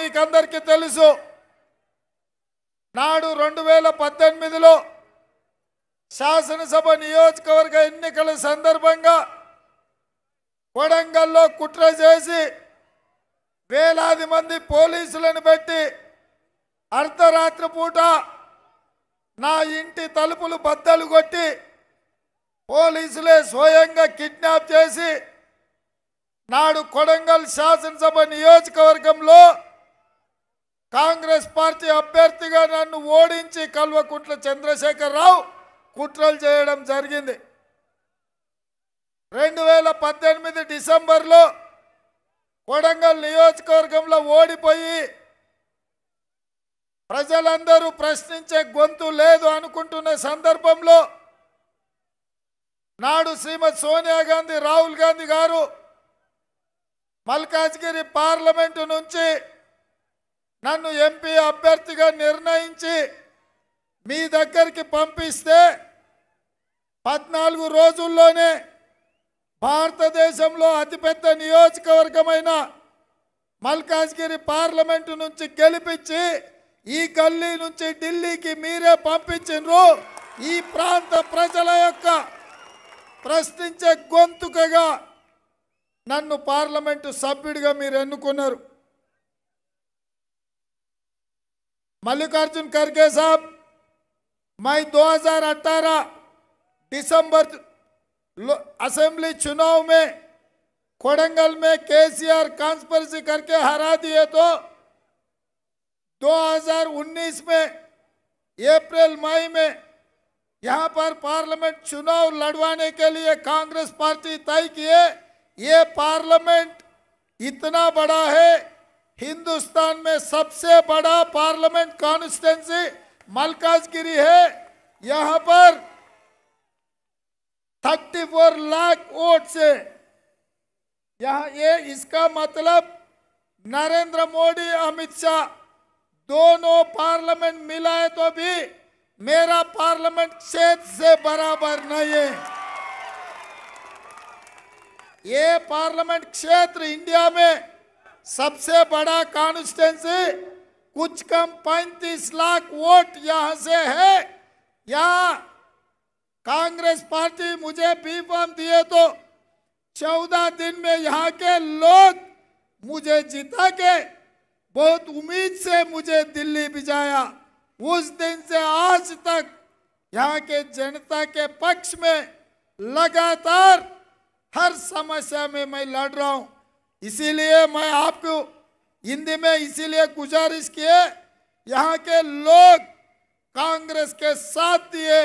మీకు తెలుసు నాడు రెండు వేల పద్దెనిమిదిలో శాసనసభ నియోజకవర్గ ఎన్నికల సందర్భంగా కొడంగల్లో కుట్ర చేసి వేలాది మంది పోలీసులను పెట్టి అర్ధరాత్రి పూట నా ఇంటి తలుపులు బద్దలు కొట్టి పోలీసులే స్వయంగా కిడ్నాప్ చేసి నాడు కొడంగల్ శాసనసభ నియోజకవర్గంలో కాంగ్రెస్ పార్టీ అభ్యర్థిగా నన్ను ఓడించి కల్వకుంట్ల చంద్రశేఖరరావు కుట్రలు చేయడం జరిగింది రెండు వేల పద్దెనిమిది డిసెంబర్లో కొడంగల్ నియోజకవర్గంలో ఓడిపోయి ప్రజలందరూ ప్రశ్నించే గొంతు లేదు అనుకుంటున్న సందర్భంలో నాడు శ్రీమతి సోనియా గాంధీ రాహుల్ గాంధీ గారు మల్కాజ్గిరి పార్లమెంటు నుంచి నన్ను ఎంపీ అభ్యర్థిగా నిర్ణయించి మీ దగ్గరికి పంపిస్తే పద్నాలుగు రోజుల్లోనే భారతదేశంలో అతిపెద్ద నియోజకవర్గమైన మల్కాజ్గిరి పార్లమెంటు నుంచి గెలిపించి ఈ గల్లీ నుంచి ఢిల్లీకి మీరే పంపించరు ఈ ప్రాంత ప్రజల యొక్క ప్రశ్నించే గొంతుకగా నన్ను పార్లమెంటు సభ్యుడిగా మీరు ఎన్నుకున్నారు मल्लिकार्जुन खड़गे साहब मई 2018 दिसंबर असेंबली चुनाव में कोडंगल में केसीआर कॉन्स्परसी करके हरा दिए तो 2019 में अप्रैल मई में यहाँ पर पार्लियामेंट चुनाव लड़वाने के लिए कांग्रेस पार्टी तय किए ये पार्लियामेंट इतना बड़ा है हिंदुस्तान में सबसे बड़ा पार्लियामेंट कॉन्स्टिटेंसी मलकाजगिरी है यहां पर 34 लाख वोट से यहां ये इसका मतलब नरेंद्र मोदी अमित शाह दोनों पार्लियामेंट मिला है तो भी मेरा पार्लियामेंट क्षेत्र से बराबर नहीं है ये पार्लियामेंट क्षेत्र इंडिया में सबसे बड़ा कॉन्स्टिट्यूंसी कुछ कम पैंतीस लाख वोट यहां से है या कांग्रेस पार्टी मुझे बी फॉर्म दिए तो चौदह दिन में यहाँ के लोग मुझे जिता के बहुत उम्मीद से मुझे दिल्ली भिजाया उस दिन से आज तक यहाँ के जनता के पक्ष में लगातार हर समस्या में मैं लड़ रहा हूँ इसीलिए मैं आपको हिंदी में इसीलिए गुजारिश किए यहाँ के लोग कांग्रेस के साथ दिए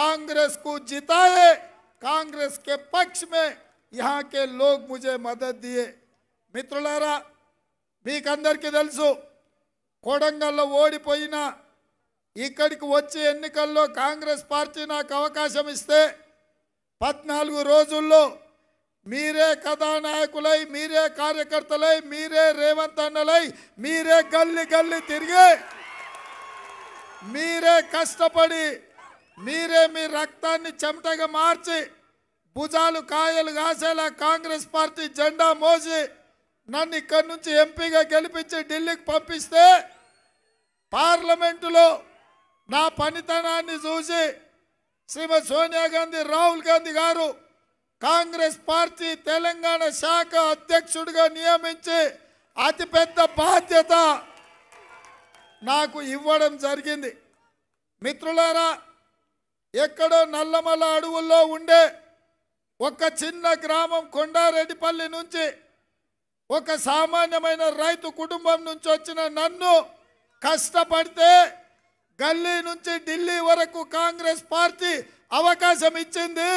कांग्रेस को जिताए कांग्रेस के पक्ष में यहाँ के लोग मुझे मदद दिए మిత్రులారా మీకందరికీ తెలుసు కోడంగల్లో ఓడిపోయినా ఇక్కడికి వచ్చే ఎన్నికల్లో కాంగ్రెస్ పార్టీ నాకు అవకాశం ఇస్తే పద్నాలుగు రోజుల్లో మీరే కథానాయకులై మీరే కార్యకర్తలై మీరే రేవంత్ అన్నలై మీరే గల్లి గల్లి తిరిగి మీరే కష్టపడి మీరే మీ రక్తాన్ని చెమటగా మార్చి భుజాలు కాయలు కాసేలా కాంగ్రెస్ పార్టీ జెండా మోసి నన్ను ఇక్కడి నుంచి ఎంపీగా గెలిపించి ఢిల్లీకి పంపిస్తే పార్లమెంటులో నా పనితనాన్ని చూసి శ్రీమతి సోనియా గాంధీ రాహుల్ గాంధీ గారు కాంగ్రెస్ పార్టీ తెలంగాణ శాఖ అధ్యక్షుడిగా నియమించి అతిపెద్ద బాధ్యత నాకు ఇవ్వడం జరిగింది మిత్రులారా ఎక్కడో నల్లమల అడవుల్లో ఉండే ఒక చిన్న గ్రామం కొండారెడ్డిపల్లి నుంచి ఒక సామాన్యమైన రైతు కుటుంబం నుంచి వచ్చిన నన్ను కష్టపడితే గల్లీ నుంచి ఢిల్లీ వరకు కాంగ్రెస్ పార్టీ అవకాశం ఇచ్చింది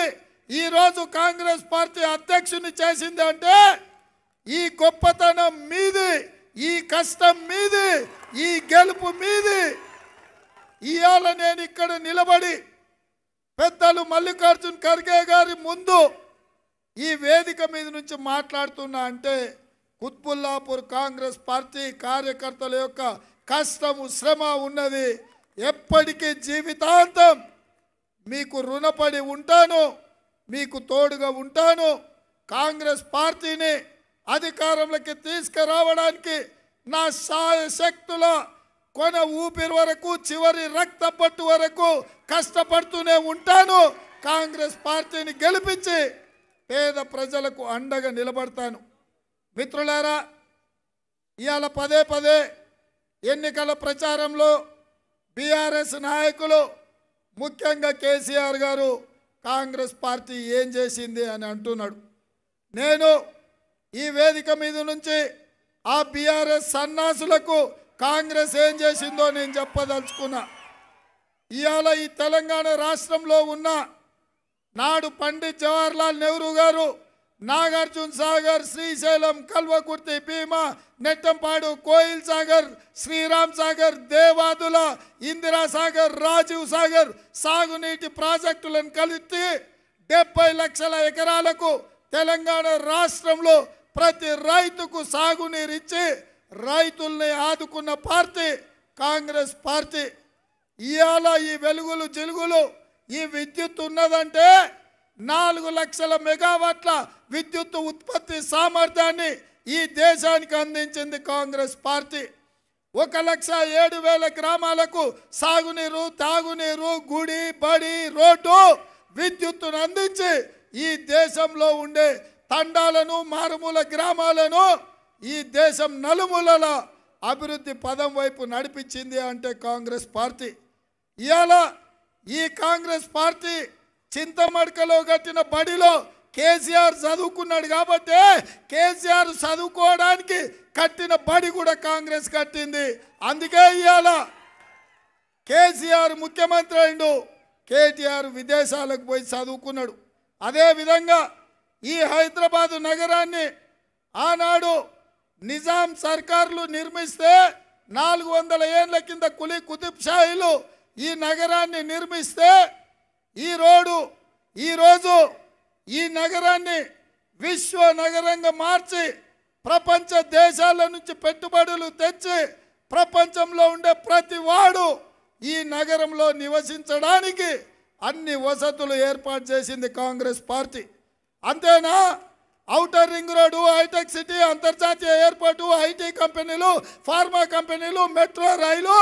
ఈరోజు కాంగ్రెస్ పార్టీ అధ్యక్షుని చేసింది అంటే ఈ గొప్పతనం మీది ఈ కష్టం మీది ఈ గెలుపు మీది ఇవాళ నేను ఇక్కడ నిలబడి పెద్దలు మల్లికార్జున్ ఖర్గే గారి ముందు ఈ వేదిక మీద నుంచి మాట్లాడుతున్నా అంటే కుత్బుల్లాపూర్ కాంగ్రెస్ పార్టీ కార్యకర్తల యొక్క కష్టము శ్రమ ఉన్నది ఎప్పటికీ జీవితాంతం మీకు రుణపడి ఉంటాను మీకు తోడుగా ఉంటాను కాంగ్రెస్ పార్టీని అధికారంలోకి తీసుకురావడానికి నా సాయ శక్తుల కొన ఊపిరి వరకు చివరి రక్తపట్టు వరకు కష్టపడుతూనే ఉంటాను కాంగ్రెస్ పార్టీని గెలిపించి పేద ప్రజలకు అండగా నిలబడతాను మిత్రులారా ఇవాళ పదే పదే ఎన్నికల ప్రచారంలో బీఆర్ఎస్ నాయకులు ముఖ్యంగా కేసీఆర్ గారు కాంగ్రెస్ పార్టీ ఏం చేసింది అని అంటున్నాడు నేను ఈ వేదిక మీద నుంచి ఆ బీఆర్ఎస్ సన్నాసులకు కాంగ్రెస్ ఏం చేసిందో నేను చెప్పదలుచుకున్నా ఇవాళ ఈ తెలంగాణ రాష్ట్రంలో ఉన్న నాడు పండిత్ జవహర్లాల్ నెహ్రూ గారు నాగార్జున సాగర్ శ్రీశైలం కల్వకుర్తి భీమా నెట్టంపాడు కోయిల్ సాగర్ శ్రీరామ్ సాగర్ దేవాదుల ఇందిరా సాగర్ రాజీవ్ సాగర్ సాగునీటి ప్రాజెక్టులను కలిపి డెబ్బై లక్షల ఎకరాలకు తెలంగాణ రాష్ట్రంలో ప్రతి రైతుకు సాగునీరు ఇచ్చి రైతుల్ని ఆదుకున్న పార్టీ కాంగ్రెస్ పార్టీ ఇవాళ ఈ వెలుగులు జిలుగులు ఈ విద్యుత్ ఉన్నదంటే నాలుగు లక్షల మెగావాట్ల విద్యుత్ ఉత్పత్తి సామర్థ్యాన్ని ఈ దేశానికి అందించింది కాంగ్రెస్ పార్టీ ఒక లక్ష ఏడు వేల గ్రామాలకు సాగునీరు తాగునీరు గుడి బడి రోడ్డు విద్యుత్తును అందించి ఈ దేశంలో ఉండే తండాలను మారుమూల గ్రామాలను ఈ దేశం నలుమూలల అభివృద్ధి పదం వైపు నడిపించింది అంటే కాంగ్రెస్ పార్టీ ఇవాళ ఈ కాంగ్రెస్ పార్టీ చింతమడకలో కట్టిన బడిలో కేసీఆర్ చదువుకున్నాడు కాబట్టి కేసీఆర్ చదువుకోవడానికి కట్టిన బడి కూడా కాంగ్రెస్ కట్టింది అందుకే ఇవాళ కేసీఆర్ ముఖ్యమంత్రి అయిండు కేటీఆర్ విదేశాలకు పోయి చదువుకున్నాడు అదేవిధంగా ఈ హైదరాబాదు నగరాన్ని ఆనాడు నిజాం సర్కారులు నిర్మిస్తే నాలుగు వందల ఏళ్ల కింద కులి కుతుబ్షాయిలు ఈ నగరాన్ని నిర్మిస్తే ఈ రోడ్డు ఈరోజు ఈ నగరాన్ని విశ్వ నగరంగా మార్చి ప్రపంచ దేశాల నుంచి పెట్టుబడులు తెచ్చి ప్రపంచంలో ఉండే ప్రతి వాడు ఈ నగరంలో నివసించడానికి అన్ని వసతులు ఏర్పాటు చేసింది కాంగ్రెస్ పార్టీ అంతేనా అవుటర్ రింగ్ రోడ్డు హైటెక్ సిటీ అంతర్జాతీయ ఎయిర్పోర్టు ఐటీ కంపెనీలు ఫార్మా కంపెనీలు మెట్రో రైలు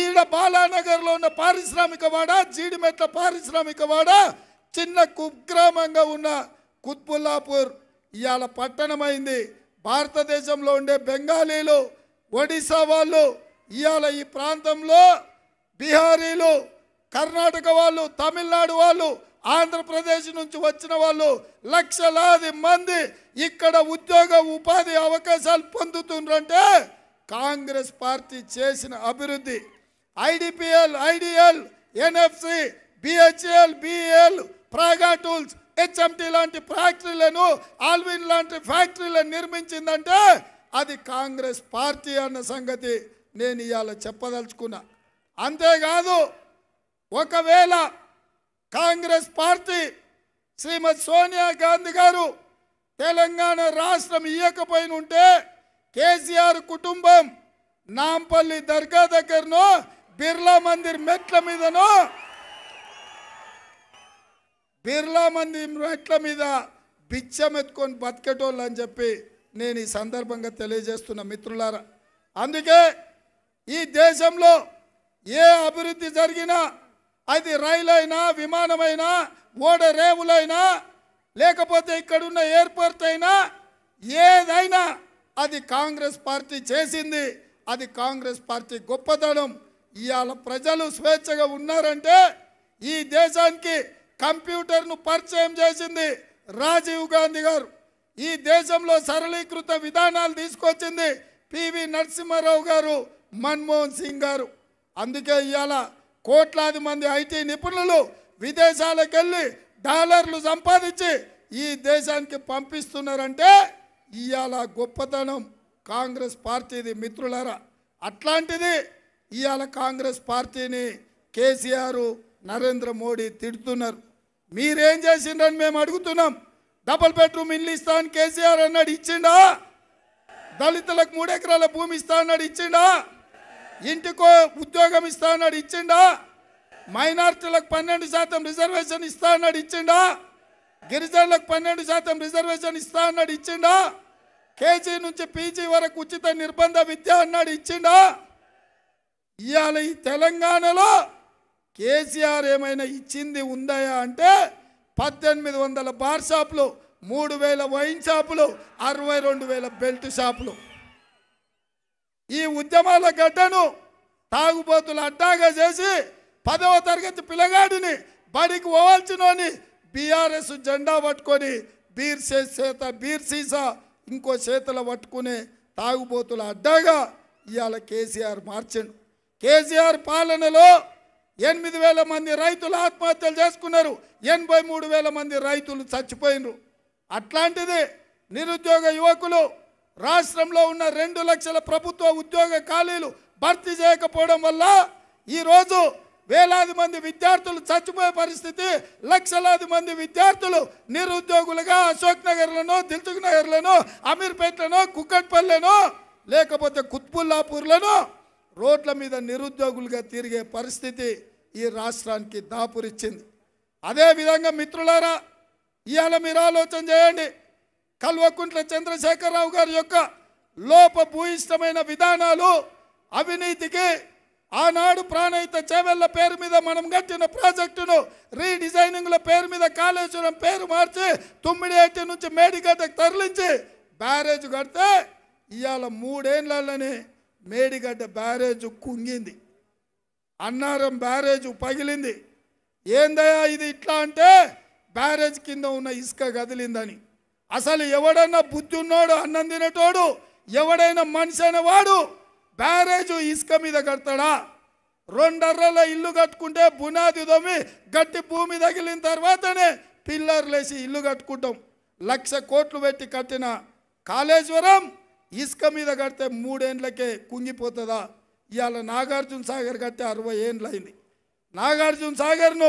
ఈడ బాలానగర్లో ఉన్న పారిశ్రామిక వాడ జీడిమెట్ల పారిశ్రామిక వాడ చిన్న కుగ్రామంగా ఉన్న కుత్బుల్లాపూర్ ఇవాళ పట్టణమైంది భారతదేశంలో ఉండే బెంగాలీలు ఒడిశా వాళ్ళు ఇవాళ ఈ ప్రాంతంలో బీహారీలు కర్ణాటక వాళ్ళు తమిళనాడు వాళ్ళు ఆంధ్రప్రదేశ్ నుంచి వచ్చిన వాళ్ళు లక్షలాది మంది ఇక్కడ ఉద్యోగ ఉపాధి అవకాశాలు పొందుతుండ్రంటే కాంగ్రెస్ పార్టీ చేసిన అభివృద్ధి IDPL IDL NFC BHL BL Praga tools HMT లాంటి ఫ్యాక్టరీలను ఆల్విన్ లాంటి ఫ్యాక్టరీలను నిర్మించిందంటే అది కాంగ్రెస్ పార్టీ అన్న సంగతి నేను ఇవాళ చెప్పదలుచుకున్నా అంతేకాదు ఒకవేళ కాంగ్రెస్ పార్టీ శ్రీమతి సోనియా గాంధీ గారు తెలంగాణ రాష్ట్రం ఇయ్యకపోయినుంటే కేసీఆర్ కుటుంబం నాంపల్లి దర్గా దగ్గరను బిర్లా మందిర్ మెట్ల మీదనో బిర్లా మందిర్ మెట్ల మీద బిచ్చం ఎత్తుకొని బతికేటోళ్ళు అని చెప్పి నేను ఈ సందర్భంగా తెలియజేస్తున్న మిత్రులారా అందుకే ఈ దేశంలో ఏ అభివృద్ధి జరిగినా అది రైలైనా విమానమైనా ఓడ రేవులైనా లేకపోతే ఇక్కడున్న ఎయిర్పోర్ట్ అయినా ఏదైనా అది కాంగ్రెస్ పార్టీ చేసింది అది కాంగ్రెస్ పార్టీ గొప్పతనం ఇవాళ ప్రజలు స్వేచ్ఛగా ఉన్నారంటే ఈ దేశానికి కంప్యూటర్ను పరిచయం చేసింది రాజీవ్ గాంధీ గారు ఈ దేశంలో సరళీకృత విధానాలు తీసుకొచ్చింది పివి నరసింహారావు గారు మన్మోహన్ సింగ్ గారు అందుకే ఇవాళ కోట్లాది మంది ఐటీ నిపుణులు విదేశాలకు వెళ్ళి డాలర్లు సంపాదించి ఈ దేశానికి పంపిస్తున్నారంటే ఇవాళ గొప్పతనం కాంగ్రెస్ పార్టీది మిత్రులరా అట్లాంటిది ఇవాళ కాంగ్రెస్ పార్టీని కేసీఆర్ నరేంద్ర మోడీ తిడుతున్నారు మీరేం చేసిండ్రని మేము అడుగుతున్నాం డబల్ బెడ్రూమ్ ఇల్లు ఇస్తా అని కేసీఆర్ అన్నాడు ఇచ్చిండా దళితులకు మూడెకరాల భూమి ఇస్తా అన్నాడు ఇచ్చిండా ఇంటికో ఉద్యోగం ఇస్తా అన్నాడు ఇచ్చిండా మైనార్టీలకు పన్నెండు శాతం రిజర్వేషన్ ఇస్తా అన్నాడు ఇచ్చిండా గిరిజనులకు పన్నెండు శాతం రిజర్వేషన్ ఇస్తా అన్నాడు ఇచ్చిండా కేజీ నుంచి పీజీ వరకు ఉచిత నిర్బంధ విద్య అన్నాడు ఇచ్చిండా ఇవాళ ఈ తెలంగాణలో కేసీఆర్ ఏమైనా ఇచ్చింది ఉందాయా అంటే పద్దెనిమిది వందల బార్ షాపులు మూడు వేల వైన్ షాపులు అరవై రెండు వేల బెల్ట్ షాపులు ఈ ఉద్యమాల గడ్డను తాగుబోతులు అడ్డాగా చేసి పదవ తరగతి పిల్లగాడిని బడికి పోవాల్సినోని బీఆర్ఎస్ జెండా పట్టుకొని బీర్ చేత బీర్ సీసా ఇంకో చేతలు పట్టుకునే తాగుబోతులు అడ్డాగా ఇవాళ కేసీఆర్ మార్చండు కేసీఆర్ పాలనలో ఎనిమిది వేల మంది రైతులు ఆత్మహత్యలు చేసుకున్నారు ఎనభై మూడు వేల మంది రైతులు చచ్చిపోయినరు అట్లాంటిది నిరుద్యోగ యువకులు రాష్ట్రంలో ఉన్న రెండు లక్షల ప్రభుత్వ ఉద్యోగ ఖాళీలు భర్తీ చేయకపోవడం వల్ల ఈరోజు వేలాది మంది విద్యార్థులు చచ్చిపోయే పరిస్థితి లక్షలాది మంది విద్యార్థులు నిరుద్యోగులుగా అశోక్ నగర్లను దిల్చుక్ నగర్లను అమీర్పేట్లను కుక్కట్పల్లెను లేకపోతే కుత్బుల్లాపూర్లను రోడ్ల మీద నిరుద్యోగులుగా తిరిగే పరిస్థితి ఈ రాష్ట్రానికి దాపురిచ్చింది అదేవిధంగా మిత్రులారా ఇవాళ మీరు ఆలోచన చేయండి కల్వకుంట్ల చంద్రశేఖరరావు గారి యొక్క లోపభూయిష్టమైన విధానాలు అవినీతికి ఆనాడు ప్రాణహిత చేవెళ్ల పేరు మీద మనం కట్టిన ప్రాజెక్టును రీడిజైనింగ్ల పేరు మీద కాళేశ్వరం పేరు మార్చి తుమ్మిడిహెట్టి నుంచి మేడిగడ్డకు తరలించి బ్యారేజ్ కడితే ఇవాళ మూడేళ్ళని మేడిగడ్డ బ్యారేజ్ కుంగింది అన్నారం బ్యారేజ్ పగిలింది ఏందయ్యా ఇది ఇట్లా అంటే బ్యారేజ్ కింద ఉన్న ఇసుక కదిలిందని అసలు ఎవడన్నా బుద్ధి ఉన్నాడు అన్నం తినేటోడు ఎవడైనా మనిషి అయిన వాడు బ్యారేజ్ ఇసుక మీద కడతాడా రెండర్రల ఇల్లు కట్టుకుంటే బునాది దొమ్మి గట్టి భూమి తగిలిన తర్వాతనే పిల్లర్లేసి ఇల్లు కట్టుకుంటాం లక్ష కోట్లు పెట్టి కట్టిన కాళేశ్వరం ఇసుక మీద కడితే మూడేండ్లకే కుంగిపోతుందా ఇవాళ నాగార్జున సాగర్ కడితే అరవై ఏండ్లు అయింది నాగార్జున సాగర్ను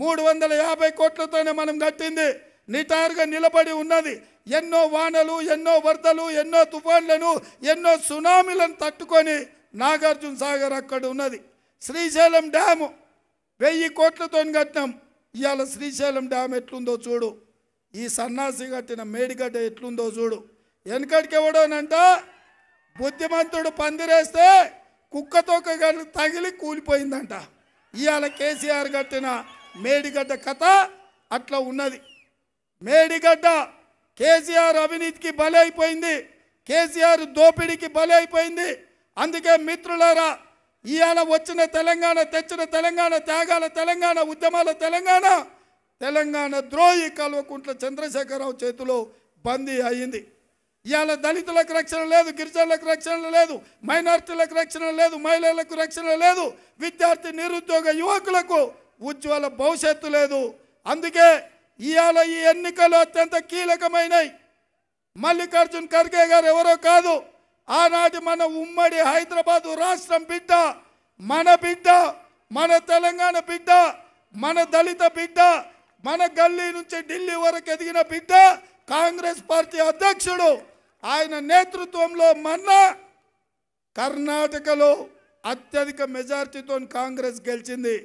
మూడు వందల యాభై కోట్లతోనే మనం కట్టింది నిటారుగా నిలబడి ఉన్నది ఎన్నో వానలు ఎన్నో వరదలు ఎన్నో తుఫాన్లను ఎన్నో సునామీలను తట్టుకొని నాగార్జున సాగర్ అక్కడ ఉన్నది శ్రీశైలం డ్యాము వెయ్యి కోట్లతో కట్టినాం ఇవాళ శ్రీశైలం డ్యామ్ ఎట్లుందో చూడు ఈ సన్నాసి కట్టిన మేడిగడ్డ ఎట్లుందో చూడు వెనకడికి ఎవడోనంట బుద్ధిమంతుడు పందిరేస్తే కుక్కతోక తగిలి కూలిపోయిందంట ఇవాళ కేసీఆర్ కట్టిన మేడిగడ్డ కథ అట్లా ఉన్నది మేడిగడ్డ కేసీఆర్ అవినీతికి అయిపోయింది కేసీఆర్ దోపిడీకి అయిపోయింది అందుకే మిత్రులారా ఇవాళ వచ్చిన తెలంగాణ తెచ్చిన తెలంగాణ త్యాగాల తెలంగాణ ఉద్యమాల తెలంగాణ తెలంగాణ ద్రోహి కల్వకుంట్ల చంద్రశేఖరరావు చేతిలో బందీ అయింది ఇవాళ దళితులకు రక్షణ లేదు గిరిజనులకు రక్షణ లేదు మైనార్టీలకు రక్షణ లేదు మహిళలకు రక్షణ లేదు విద్యార్థి నిరుద్యోగ యువకులకు ఉజ్వల భవిష్యత్తు లేదు అందుకే ఇవాళ ఈ ఎన్నికలు అత్యంత కీలకమైనవి మల్లికార్జున్ ఖర్గే గారు ఎవరో కాదు ఆనాటి మన ఉమ్మడి హైదరాబాదు రాష్ట్రం బిడ్డ మన బిడ్డ మన తెలంగాణ బిడ్డ మన దళిత బిడ్డ మన గల్లీ నుంచి ఢిల్లీ వరకు ఎదిగిన బిడ్డ కాంగ్రెస్ పార్టీ అధ్యక్షుడు ఆయన నేతృత్వంలో మన్నా కర్ణాటకలో అత్యధిక మెజార్టీతో కాంగ్రెస్ గెలిచింది